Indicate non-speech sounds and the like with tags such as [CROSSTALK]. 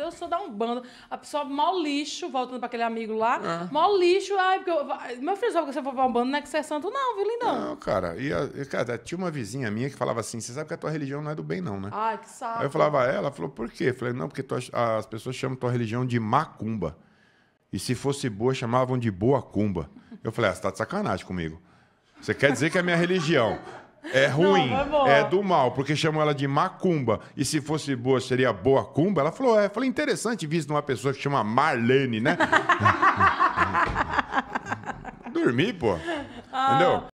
assim, eu sou da Umbanda. A pessoa, mó lixo, voltando para aquele amigo lá, é. mó lixo. Ai, porque eu, meu filho, só que você for pra Umbanda não é que você é santo, não, viu, lindão? Não, cara. E, a, cara, tinha uma vizinha minha que falava assim, você sabe que a tua religião não é do bem, não, né? Ai, que saco. Aí eu falava, é? ela falou, por quê? Eu falei, não, porque tu, as pessoas chamam tua religião de macumba. E se fosse boa, chamavam de boa cumba. Eu falei, ah, você tá de sacanagem comigo. Você quer dizer que é minha religião é ruim, não, é, é, do mal, porque chamam ela de macumba. E se fosse boa, seria boa cumba? Ela falou, é. Eu falei, interessante visto uma pessoa que chama Marlene, né? [LAUGHS] Dormir, pô. Ah. Entendeu?